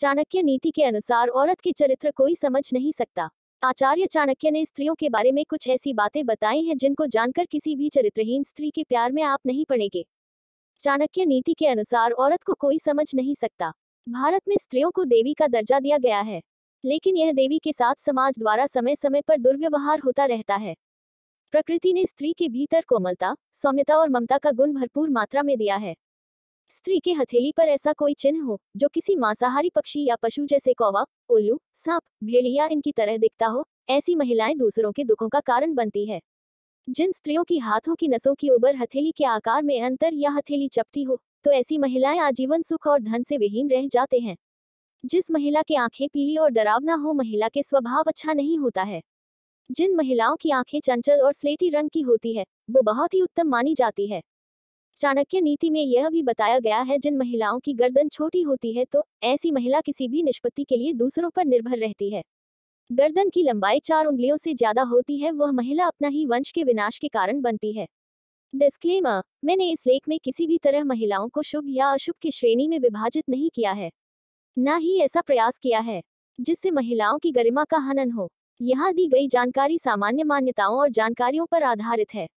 चाणक्य नीति के अनुसार औरत के चरित्र कोई समझ नहीं सकता आचार्य चाणक्य ने स्त्रियों के बारे में कुछ ऐसी बातें बताई हैं जिनको जानकर किसी भी चरित्रहीन स्त्री के प्यार में आप नहीं पड़ेंगे चाणक्य नीति के अनुसार औरत को कोई समझ नहीं सकता भारत में स्त्रियों को देवी का दर्जा दिया गया है लेकिन यह देवी के साथ समाज द्वारा समय समय पर दुर्व्यवहार होता रहता है प्रकृति ने स्त्री के भीतर कोमलता सौम्यता और ममता का गुण भरपूर मात्रा में दिया है स्त्री के हथेली पर ऐसा कोई चिन्ह हो जो किसी मांसाहारी पक्षी या पशु जैसे कौवा उल्लू सांप भेड़िया इनकी तरह दिखता हो ऐसी महिलाएं दूसरों के दुखों का कारण बनती है जिन स्त्रियों की हाथों की नसों की उबर हथेली के आकार में अंतर या हथेली चपटी हो तो ऐसी महिलाएं आजीवन सुख और धन से विहीन रह जाते हैं जिस महिला की आंखें पीली और डरावना हो महिला के स्वभाव अच्छा नहीं होता है जिन महिलाओं की आंखें चंचल और स्लेटी रंग की होती है वो बहुत ही उत्तम मानी जाती है चाणक्य नीति में यह भी बताया गया है जिन महिलाओं की गर्दन छोटी होती है तो ऐसी महिला किसी भी निष्पत्ति के लिए दूसरों पर निर्भर रहती है गर्दन की लंबाई चार उंगलियों से ज्यादा होती है वह महिला अपना ही वंश के विनाश के कारण बनती है डिस्क्लेमर मैंने इस लेख में किसी भी तरह महिलाओं को शुभ या अशुभ की श्रेणी में विभाजित नहीं किया है न ही ऐसा प्रयास किया है जिससे महिलाओं की गरिमा का हनन हो यहाँ दी गई जानकारी सामान्य मान्यताओं और जानकारियों पर आधारित है